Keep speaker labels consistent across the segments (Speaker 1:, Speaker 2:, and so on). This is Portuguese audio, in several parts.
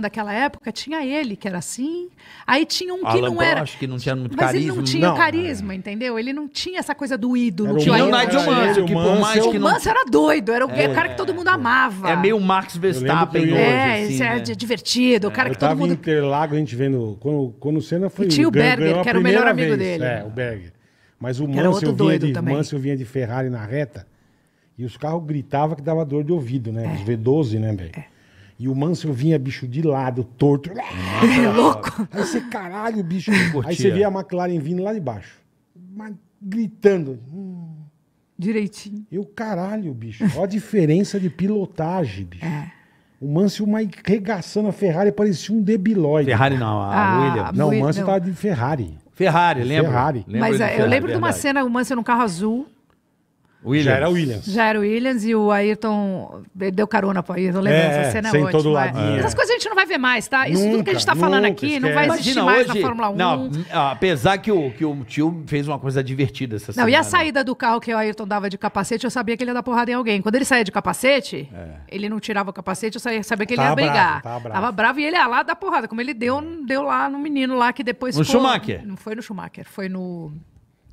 Speaker 1: daquela época, tinha ele, que era assim. Aí tinha um que não era. Acho que não tinha muito mas carisma. Mas ele não tinha não, carisma, é. Ele não tinha essa coisa do ídolo. Era tinha o Nigel Mansell, que por mais que O Mansell era doido, era o é, cara que todo mundo amava. É
Speaker 2: meio Max Verstappen hoje, É, assim, é né? é
Speaker 1: divertido, o cara é, que todo mundo... Eu
Speaker 3: Interlago, a gente vendo... Quando, quando o Senna foi... E tinha o Berger, que era o melhor amigo dele. É, o Berger. Mas o Mansell vinha, de, Mansell vinha de Ferrari na reta e os carros gritavam que dava dor de ouvido, né? É. Os V12, né, velho? É. E o Manso vinha, bicho, de lado, torto. É louco. Aí você, caralho, bicho. Aí você vê a McLaren vindo lá de baixo. Mas gritando. Hum. Direitinho. Eu, caralho, bicho. Olha a diferença de pilotagem, bicho. É. O Manso uma regaçando a Ferrari, parecia um debilóide.
Speaker 2: Ferrari não, a
Speaker 3: ah, Williams. Não, o Mansell não. tava de Ferrari.
Speaker 2: Ferrari, lembra? Ferrari. Mas eu Ferrari, lembro de uma verdade.
Speaker 1: cena, o Manso no carro azul
Speaker 2: Williams. Já era o Williams.
Speaker 1: Já era o Williams e o Ayrton deu carona pro Ayrton, lembra? É, cena é sem todo lado. É. Essas coisas a gente não vai ver mais, tá? Isso nunca, tudo que a gente tá nunca, falando aqui esquece. não vai existir Imagina, mais hoje, na Fórmula 1. Não,
Speaker 2: apesar que o, que o tio fez uma coisa divertida essa semana. Não, e a saída
Speaker 1: do carro que o Ayrton dava de capacete, eu sabia que ele ia dar porrada em alguém. Quando ele saía de capacete, é. ele não tirava o capacete, eu sabia, que ele tava ia brigar. Bravo, tava, bravo. tava bravo. E ele ia lá dar porrada, como ele deu, deu lá no menino lá que depois no ficou... No Schumacher. Não foi no Schumacher, foi no...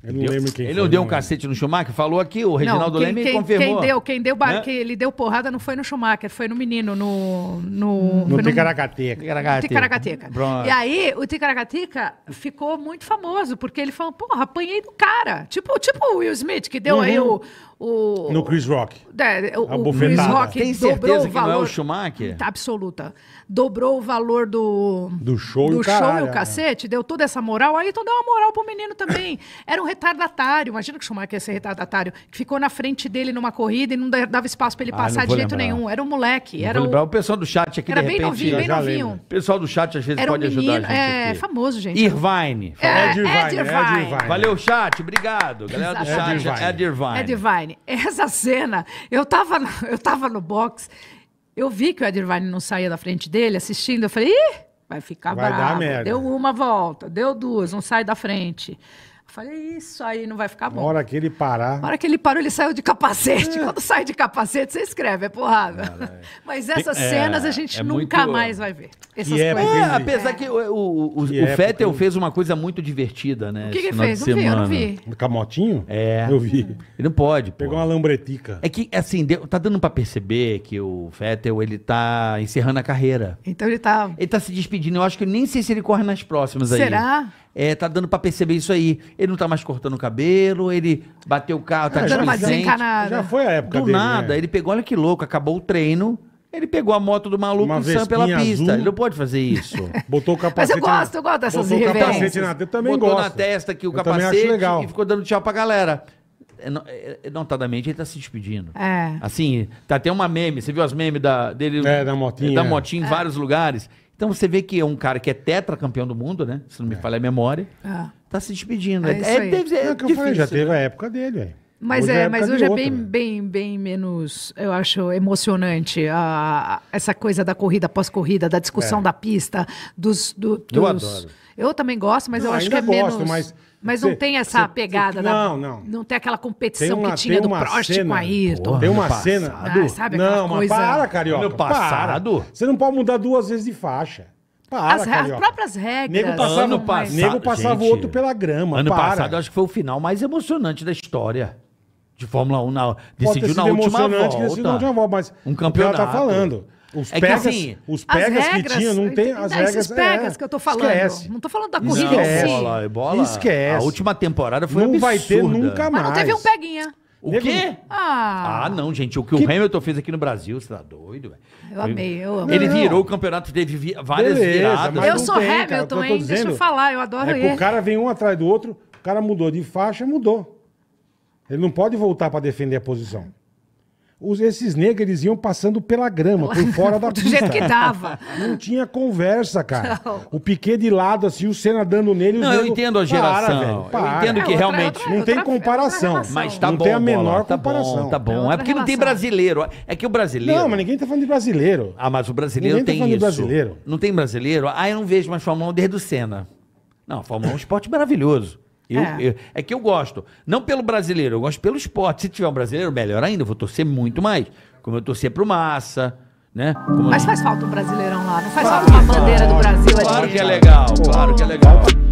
Speaker 2: Eu não lembro quem Ele não deu um cacete no Schumacher? Falou aqui, o Reginaldo Leme quem, confirmou. Quem deu,
Speaker 1: quem deu bar, Né? que ele deu porrada não foi no Schumacher, foi no menino, no. No, No foi
Speaker 3: Ticaracateca. Ticaracateca. Ticaracateca. E aí,
Speaker 1: o Ticaracateca ficou muito famoso, porque ele falou, porra, apanhei do cara. Tipo, tipo o Will Smith, que deu uhum. aí o. o
Speaker 3: No Chris Rock.
Speaker 1: é, o, A o Chris Rock Tem certeza dobrou o que não é o valor. Schumacher? Absoluta. Dobrou o valor do. Do show e o do show e o né? cacete, deu toda essa moral. Aí então deu uma moral pro menino também. Era um retardatário. Imagina que o Schumacher ia ser retardatário, que ficou na frente dele numa corrida e não dava espaço para ele ah, passar de jeito lembrar. nenhum. Era um moleque. Era o...
Speaker 2: o... pessoal do chat aqui, era de repente... novinho, bem novinho. O pessoal do chat às vezes era pode um menino, ajudar a gente É, aqui.
Speaker 1: famoso, gente.
Speaker 2: Irvine. É, Edirvine. Né? Edirvine. Valeu, chat. Obrigado. Galera do chat, é
Speaker 1: Irvine Essa cena, eu tava, eu tava no box, eu vi que o Edirvine não saía da frente dele, assistindo, eu falei... Ih! Vai ficar vai bravo. Deu uma volta, deu duas, não sai da frente. Falei, isso aí não vai ficar bom. Na hora
Speaker 3: que ele parar. Na hora que
Speaker 1: ele parou, ele saiu de capacete. É. Quando sai de capacete, você escreve, é porrada. é. Mas essas é, cenas a gente é nunca muito... mais vai ver. Essas é, coisas. É, apesar
Speaker 2: que o, o, o, que o Fettel porque... fez uma coisa muito divertida, né? O que, que ele fez? Não vi, eu não vi. Camotinho? É. Eu vi. Ele não pode. Pegou uma lambretica. É que, assim, deu, tá dando pra perceber que o Fettel, ele tá encerrando a carreira. Então ele tá. Ele tá se despedindo. Eu acho que eu nem sei se ele corre nas próximas Será? aí. Será? É, tá dando pra perceber isso aí. Ele não tá mais cortando o cabelo, ele bateu o carro, tá é, ah, dando uma desencanada. Já foi a época Do dele, nada, né? ele pegou, olha que louco, acabou o treino, ele pegou a moto do maluco Uma e saiu pela azul. pista. Ele não pode fazer isso. Botou o capacete. Mas eu gosto, na... eu gosto dessas Botou o capacete na testa, eu também Botou gosto. Botou na testa aqui o eu capacete e ficou dando tchau pra galera. É, notadamente é, é, tá ele tá se despedindo. É. Assim, tá até uma meme, você viu as memes da, dele... É, da motinha. Da motinha em é. vários lugares. Então você vê que é um cara que é tetracampeão do mundo, né? Se não me é. falha a memória,
Speaker 1: é. tá se
Speaker 2: despedindo. É, é, é, é, é, é, é, já teve a época dele, velho. Mas hoje é, é mas hoje outra, é bem, né?
Speaker 1: bem, bem menos, eu acho, emocionante a, essa coisa da corrida pós-corrida, da discussão é. da pista, dos, do, dos... Eu adoro. Eu também gosto, mas não, eu acho que é gosto, menos. Mas, mas cê, não tem essa cê, pegada cê, não, da, não, não. tem aquela competição tem uma, que tinha do Prost cena, com a Ayrton. Tem uma cena. Ah, sabe não, mas coisa... para, carioca. No passado.
Speaker 3: Você não pode mudar duas vezes de faixa.
Speaker 1: Para, as, as, próprias regras. Nego passava, ano passado, nego passava gente, o
Speaker 3: outro pela
Speaker 2: grama. Ano para. passado acho que foi o final mais emocionante da história de Fórmula 1 na, decidiu na
Speaker 3: última volta. Na última volta mas um tá campeonato. O cara tá falando. Os é pegas, que, assim, os pegas regras, que
Speaker 1: tinha, não tem então, as regras. Esses é, pegas é, que eu tô falando. Esquece. Não tô falando da corrida esquece. em Bola, é bola, esquece. A última
Speaker 2: temporada foi não absurda. vai ter nunca mais. Mas não teve um peguinha. O quê?
Speaker 1: Ah.
Speaker 2: ah, não, gente. O que, que, o Hamilton fez aqui no Brasil, você tá doido, velho?
Speaker 1: Eu amei, eu amei. Ele virou
Speaker 2: o campeonato, teve várias Beleza, viradas. Eu sou
Speaker 3: tem, Hamilton, cara, eu
Speaker 1: hein? Dizendo, Deixa eu falar, eu adoro é, ele. O cara
Speaker 3: vem um atrás do outro, o cara mudou de faixa, mudou. Ele não pode voltar para defender a posição. Os, esses negros eles iam passando pela grama, por fora da do pista. Do jeito que dava. Não tinha conversa, cara. Não. O Piquet de lado, assim, o Senna dando nele. Não, eu entendo a geração. Para, velho, para. Eu entendo que é, outra, realmente. Outra, não outra, tem
Speaker 2: comparação. Mas tá não bom. Não tem a menor tá comparação. Bom, tá bom. É, é porque relação. não tem brasileiro. É que o brasileiro. Não, mas
Speaker 3: ninguém tá falando de brasileiro.
Speaker 2: Ah, mas o brasileiro ninguém tá tem tá falando isso. De brasileiro. Não tem brasileiro? Ah, eu não vejo mais Fórmula 1 desde o Senna. Não, Fórmula 1 é um esporte maravilhoso. Eu, é. Eu, é que eu gosto. Não pelo brasileiro, eu gosto pelo esporte. Se tiver um brasileiro, melhor ainda, eu vou torcer muito mais. Como eu torcer pro Massa, né?
Speaker 1: Como Mas faz falta um brasileirão lá, não faz claro, falta uma bandeira do Brasil é claro ali. Claro
Speaker 2: que é legal, claro que é legal.